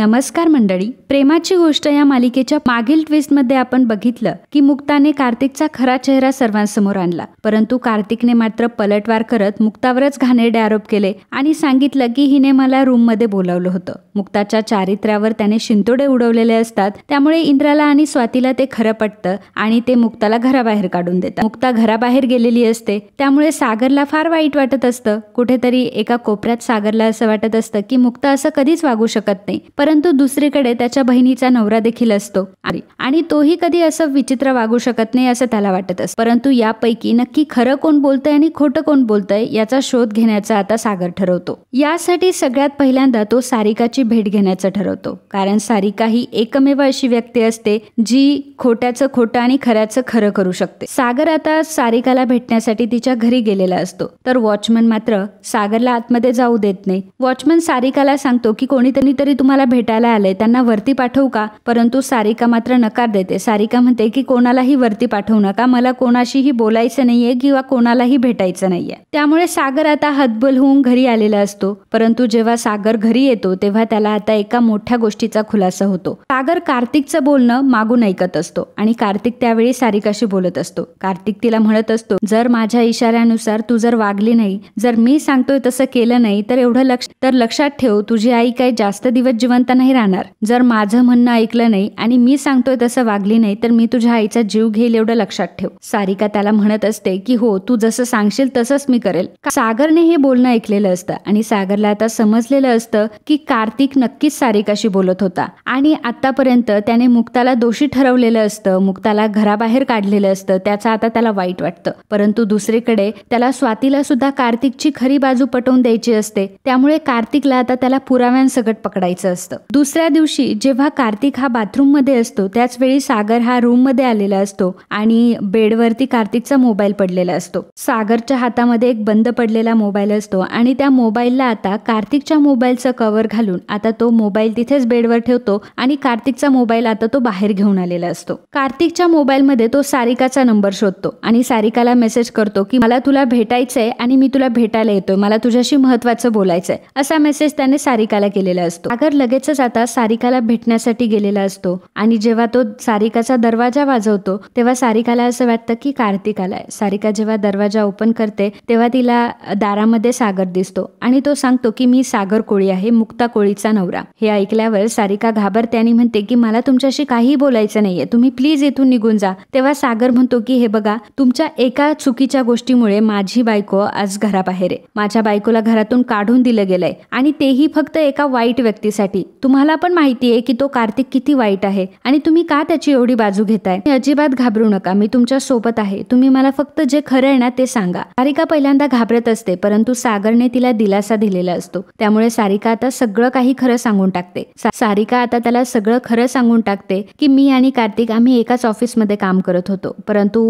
नमस्कार मंडळी प्रेमाची गोष्ट या मालिकेच्या मागील ट्विस्टमध्ये आपण बघितलं की मुक्ताने कार्तिकचा खरा चेहरा सर्वांसमोर आणला परंतु कार्तिकने मात्र पलटवार करत मुक्तावरच घाणेरडे आरोप केले आणि सांगितलं की हिने मला रूममध्ये बोलावलं होतं मुक्ताच्या चारित्र्यावर त्याने शिंतोडे उडवलेले असतात त्यामुळे इंद्राला आणि स्वातीला ते खरं पटतं आणि ते मुक्ताला घराबाहेर काढून देतात मुक्ता घराबाहेर गेलेली असते त्यामुळे सागरला फार वाईट वाटत असतं कुठेतरी एका कोपऱ्यात सागरला असं वाटत असतं की मुक्ता असं कधीच वागू शकत नाही परंतु दुसरीकडे त्याच्या बहिणीचा नवरा देखील असतो आणि तोही कधी असं विचित्र वागू शकत नाही असं त्याला वाटत असत परंतु यापैकी नक्की खरं कोण बोलतंय आणि खोटं कोण बोलतंय याचा शोध घेण्याचा आता सागर ठरवतो यासाठी सगळ्यात पहिल्यांदा तो सारिकाची भेट घेण्याचं ठरवतो कारण सारिका ही एकमेव अशी व्यक्ती असते जी खोट्याचं खोटं आणि खऱ्याचं खरं करू शकते सागर आता सारिकाला भेटण्यासाठी तिच्या घरी गेलेला असतो तर वॉचमन मात्र सागरला आतमध्ये जाऊ देत नाही वॉचमन सारिकाला सांगतो की कोणीतरी तरी तुम्हाला भेटायला आले त्यांना वरती पाठवू का परंतु सारिका मात्र नकार देते सारिका म्हणते की कोणालाही वरती पाठवू नका मला कोणाशीही बोलायचं नाहीये किंवा कोणालाही भेटायचं नाहीये त्यामुळे सागर आता हतबल होऊन घरी आलेला असतो परंतु जेव्हा सागर घरी येतो तेव्हा त्याला आता एका मोठ्या गोष्टीचा खुलासा होतो सागर कार्तिकचं बोलणं मागून ऐकत असतो आणि कार्तिक त्यावेळी सारिकाशी बोलत असतो कार्तिक तिला म्हणत असतो जर माझ्या इशाऱ्यानुसार तू जर वागली नाही जर मी सांगतोय तसं केलं नाही तर एवढं लक्ष तर लक्षात ठेव तुझी आई काही जास्त दिवस जीवन श्रीमंत नाही राहणार जर माझं म्हणणं ऐकलं नाही आणि मी सांगतोय तसं वागली नाही तर मी तुझ्या आईचा जीव घेईल एवढं लक्षात ठेव सारिका त्याला म्हणत असते की हो तू जसं सांगशील तसंच मी करेल सागरने हे बोलणं ऐकलेलं असतं आणि सागरला आता समजलेलं असतं की कार्तिक नक्कीच सारिकाशी बोलत होता आणि आतापर्यंत त्याने मुक्ताला दोषी ठरवलेलं असतं मुक्ताला घराबाहेर काढलेलं असतं त्याचा आता त्याला वाईट वाटतं परंतु दुसरीकडे त्याला स्वातीला सुद्धा कार्तिकची खरी बाजू पटवून द्यायची असते त्यामुळे कार्तिकला आता त्याला पुराव्यांसकट पकडायचं असतं असतं दुसऱ्या दिवशी जेव्हा कार्तिक हा बाथरूम मध्ये असतो त्याच वेळी सागर हा रूम मध्ये आलेला असतो आणि बेडवरती कार्तिकचा मोबाईल पडलेला असतो सागरच्या हातामध्ये एक बंद पडलेला मोबाईल असतो आणि त्या मोबाईलला आता कार्तिकच्या मोबाईलचं कव्हर घालून आता तो मोबाईल तिथेच बेडवर ठेवतो आणि कार्तिकचा मोबाईल आता तो बाहेर घेऊन आलेला असतो कार्तिकच्या मोबाईलमध्ये तो सारिकाचा नंबर शोधतो आणि सारिकाला मेसेज करतो की मला तुला भेटायचंय आणि मी तुला भेटायला येतोय मला तुझ्याशी महत्वाचं बोलायचंय असा मेसेज त्याने सारिकाला केलेला असतो सागर लगेच लगेचच आता सारिकाला भेटण्यासाठी गेलेला असतो आणि जेव्हा तो सारिकाचा दरवाजा वाजवतो तेव्हा सारिकाला असं वाटतं की कार्तिक आलाय सारिका जेव्हा दरवाजा ओपन करते तेव्हा तिला दारामध्ये सागर दिसतो आणि तो सांगतो की मी सागर कोळी आहे मुक्ता कोळीचा नवरा हे ऐकल्यावर सारिका घाबरते आणि म्हणते की मला तुमच्याशी काही बोलायचं नाहीये तुम्ही प्लीज इथून निघून जा तेव्हा सागर म्हणतो की हे बघा तुमच्या एका चुकीच्या गोष्टीमुळे माझी बायको आज घराबाहेर आहे माझ्या बायकोला घरातून काढून दिलं गेलंय आणि तेही फक्त एका वाईट व्यक्तीसाठी तुम्हाला पण माहिती आहे की तो कार्तिक किती वाईट आहे आणि तुम्ही का त्याची एवढी बाजू घेताय अजिबात घाबरू नका मी तुमच्या सोबत आहे तुम्ही मला फक्त जे खरं आहे ना ते सांगा सारिका पहिल्यांदा घाबरत असते परंतु सागरने तिला दिलासा दिलेला असतो त्यामुळे सारिका आता सगळं काही खरं सांगून टाकते सारिका आता त्याला सगळं खरं सांगून टाकते की मी आणि कार्तिक आम्ही एकाच ऑफिसमध्ये काम करत होतो परंतु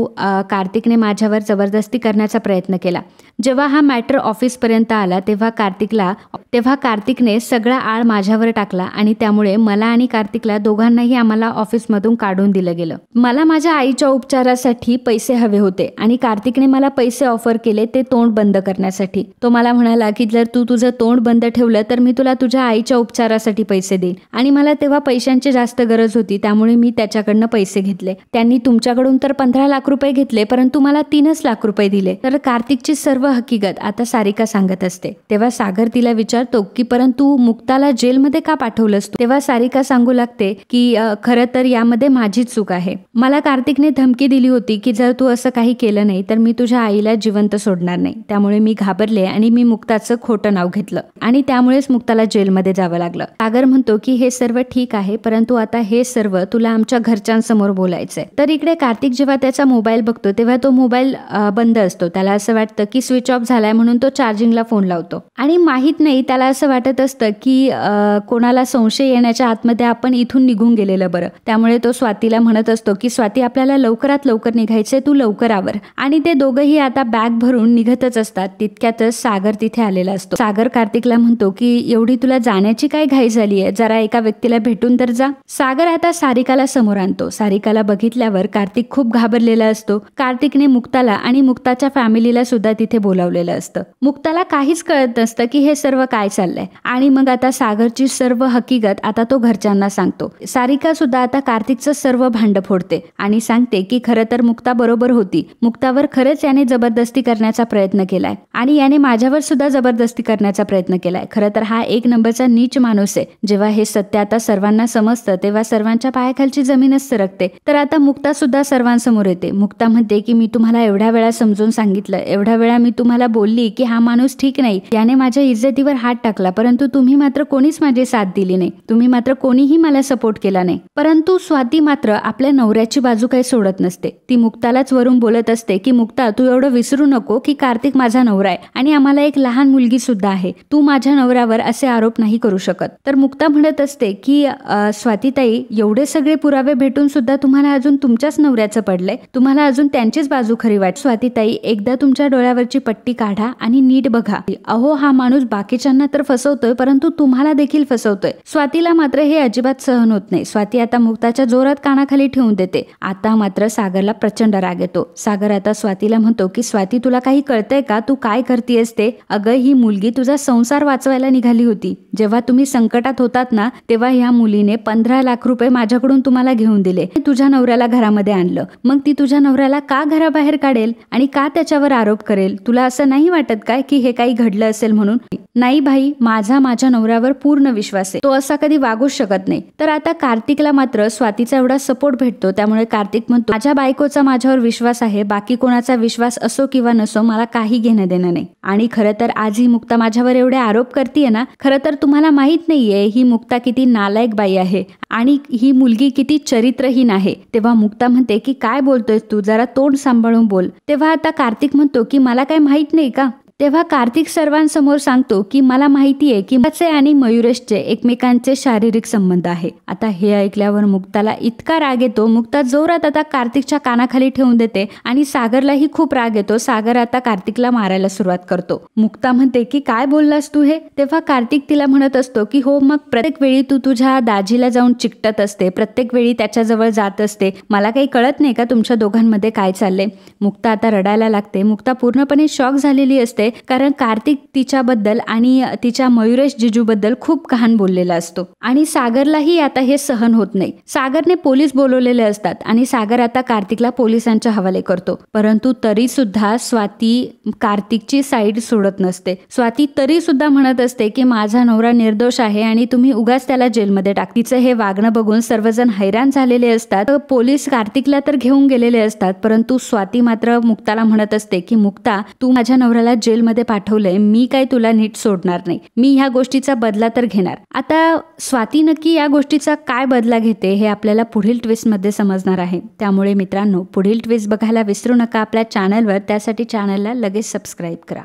कार्तिकने माझ्यावर जबरदस्ती करण्याचा प्रयत्न केला जेव्हा हा मॅटर ऑफिसपर्यंत आला तेव्हा कार्तिकला तेव्हा कार्तिकने सगळा आळ माझ्यावर टाक टाकला आणि त्यामुळे मला आणि कार्तिकला दोघांनाही आम्हाला ऑफिसमधून काढून दिलं गेलं मला माझ्या आईच्या उपचारासाठी पैसे हवे होते आणि कार्तिकने मला पैसे ऑफर केले ते तोंड बंद करण्यासाठी तो मला म्हणाला की जर तू तुझं तोंड बंद ठेवलं तर मी तुला तुझ्या आईच्या उपचारासाठी पैसे देईन आणि मला तेव्हा पैशांची जास्त गरज होती त्यामुळे मी त्याच्याकडनं पैसे घेतले त्यांनी तुमच्याकडून तर पंधरा लाख रुपये घेतले परंतु मला तीनच लाख रुपये दिले तर कार्तिकची सर्व हकीकत आता सारिका सांगत असते तेव्हा सागर तिला विचारतो की परंतु मुक्ताला जेलमध्ये का असतो तेव्हा सारिका सांगू लागते की खरं तर यामध्ये माझी चूक आहे मला कार्तिकने धमकी दिली होती की जर तू असं काही केलं नाही तर मी तुझ्या आईला जिवंत सोडणार नाही त्यामुळे मी घाबरले आणि मी मुक्ताचं खोटं नाव घेतलं आणि त्यामुळेच मुक्ताला जेलमध्ये जावं लागलं सागर म्हणतो की हे सर्व ठीक आहे परंतु आता हे सर्व तुला आमच्या घरच्यांसमोर बोलायचंय तर इकडे कार्तिक जेव्हा त्याचा मोबाईल बघतो तेव्हा तो मोबाईल बंद असतो त्याला असं वाटतं की स्विच ऑफ झालाय म्हणून तो चार्जिंगला फोन लावतो आणि माहीत नाही त्याला असं वाटत असतं की कोणा कोणाला संशय येण्याच्या आतमध्ये आपण इथून निघून गेलेलं बरं त्यामुळे तो स्वातीला म्हणत असतो की स्वाती आपल्याला लवकरात लवकर निघायचे तू लवकर आवर आणि ते दोघंही आता बॅग भरून निघतच असतात तितक्यातच सागर तिथे आलेला असतो सागर कार्तिकला म्हणतो की एवढी तुला जाण्याची काय घाई झाली आहे जरा एका व्यक्तीला भेटून तर जा सागर आता सारिकाला समोर आणतो सारिकाला बघितल्यावर कार्तिक खूप घाबरलेला असतो कार्तिकने मुक्ताला आणि मुक्ताच्या फॅमिलीला सुद्धा तिथे बोलावलेलं असतं मुक्ताला काहीच कळत नसतं की हे सर्व काय चाललंय आणि मग आता सागरची सर्व सर्व हकीकत आता तो घरच्यांना सांगतो सारिका सुद्धा आता कार्तिकचं सर्व भांड फोडते आणि सांगते की खरं तर मुक्ता बरोबर होती मुक्तावर खरंच याने जबरदस्ती करण्याचा प्रयत्न केलाय आणि याने माझ्यावर सुद्धा जबरदस्ती करण्याचा प्रयत्न केलाय खरं तर हा एक नंबरचा नीच माणूस आहे जेव्हा हे सत्य आता सर्वांना समजतं तेव्हा सर्वांच्या पायाखालची जमीनच सरकते तर आता मुक्ता सुद्धा सर्वांसमोर येते मुक्ता म्हणते की मी तुम्हाला एवढ्या वेळा समजून सांगितलं एवढ्या वेळा मी तुम्हाला बोलली की हा माणूस ठीक नाही याने माझ्या इज्जतीवर हात टाकला परंतु तुम्ही मात्र कोणीच माझे साथ दिली नाही तुम्ही मात्र कोणीही मला सपोर्ट केला नाही परंतु स्वाती मात्र आपल्या नवऱ्याची बाजू काही सोडत नसते ती मुक्तालाच वरून बोलत असते की मुक्ता तू एवढं विसरू नको की कार्तिक माझा नवरा आहे आणि आम्हाला एक लहान मुलगी सुद्धा आहे तू माझ्या नवऱ्यावर असे आरोप नाही करू शकत तर मुक्ता म्हणत असते की स्वातीताई एवढे सगळे पुरावे भेटून सुद्धा तुम्हाला अजून तुमच्याच नवऱ्याचं पडलंय तुम्हाला अजून त्यांचीच बाजू खरी वाट स्वातीताई एकदा तुमच्या डोळ्यावरची पट्टी काढा आणि नीट बघा अहो हा माणूस बाकीच्यांना तर फसवतोय परंतु तुम्हाला देखील फसव स्वातीला मात्र हे अजिबात सहन होत नाही स्वाती आता मुक्ताच्या जोरात कानाखाली ठेवून देते आता मात्र सागरला प्रचंड राग येतो सागर आता स्वातीला म्हणतो की स्वाती तुला काही कळतंय का तू काय करती असते अगं ही मुलगी तुझा संसार वाचवायला निघाली होती जेव्हा तुम्ही संकटात होतात ना तेव्हा ह्या मुलीने पंधरा लाख रुपये माझ्याकडून तुम्हाला घेऊन दिले तुझ्या नवऱ्याला घरामध्ये आणलं मग ती तुझ्या नवऱ्याला का घराबाहेर काढेल आणि का त्याच्यावर आरोप करेल तुला असं नाही वाटत काय की हे काही घडलं असेल म्हणून नाही भाई माझा माझ्या नवऱ्यावर पूर्ण विश्वास विश्वास आहे तो असा कधी वागूच शकत नाही तर आता कार्तिकला मात्र स्वातीचा एवढा सपोर्ट भेटतो त्यामुळे कार्तिक म्हणतो माझ्या बायकोचा माझ्यावर विश्वास आहे बाकी कोणाचा विश्वास असो किंवा नसो मला काही घेणं देणं नाही आणि खरं तर आज ही मुक्ता माझ्यावर एवढे आरोप करते ना खरं तर तुम्हाला माहित नाहीये ही मुक्ता किती नालायक बाई आहे आणि ही मुलगी किती चरित्रहीन आहे तेव्हा मुक्ता म्हणते की काय बोलतोय तू जरा तोंड सांभाळून बोल तेव्हा आता कार्तिक म्हणतो की मला काय माहित नाही का तेव्हा कार्तिक सर्वांसमोर सांगतो की मला माहिती आहे की मचे आणि मयुरेशचे एकमेकांचे शारीरिक संबंध आहे आता हे ऐकल्यावर मुक्ताला इतका राग येतो मुक्ता जोरात आता कार्तिकच्या कानाखाली ठेवून देते आणि सागरलाही खूप राग येतो सागर आता कार्तिकला मारायला सुरुवात करतो मुक्ता म्हणते की काय बोललास तू हे तेव्हा कार्तिक तिला म्हणत असतो की हो मग प्रत्येक वेळी तू तुझ्या दाजीला जाऊन चिकटत असते प्रत्येक वेळी त्याच्याजवळ जात असते मला काही कळत नाही का तुमच्या दोघांमध्ये काय चाललंय मुक्ता आता रडायला लागते मुक्ता पूर्णपणे शॉक झालेली असते कारण कार्तिक तिच्याबद्दल आणि तिच्या मयुरेश जिजूबद्दल खूप घाण बोललेला असतो आणि सागरलाही आता हे सहन होत नाही सागरने पोलीस बोलवलेले असतात आणि सागर आता कार्तिकला पोलिसांच्या हवाले करतो परंतु तरी सुद्धा स्वाती कार्तिकची साईड सोडत नसते स्वाती तरी सुद्धा म्हणत असते की माझा नवरा निर्दोष आहे आणि तुम्ही उगाच त्याला जेलमध्ये टाक तिचं हे वागणं बघून सर्वजण हैराण झालेले असतात पोलीस कार्तिकला तर घेऊन गेलेले असतात परंतु स्वाती मात्र मुक्ताला म्हणत असते की मुक्ता तू माझ्या नवऱ्याला जेल जेलमध्ये पाठवलंय मी काय तुला नीट सोडणार नाही मी ह्या गोष्टीचा बदला तर घेणार आता स्वाती नक्की या गोष्टीचा काय बदला घेते हे आपल्याला पुढील ट्विस्ट मध्ये समजणार आहे त्यामुळे मित्रांनो पुढील ट्विस्ट बघायला विसरू नका आपल्या चॅनलवर त्यासाठी चॅनलला लगेच सबस्क्राईब करा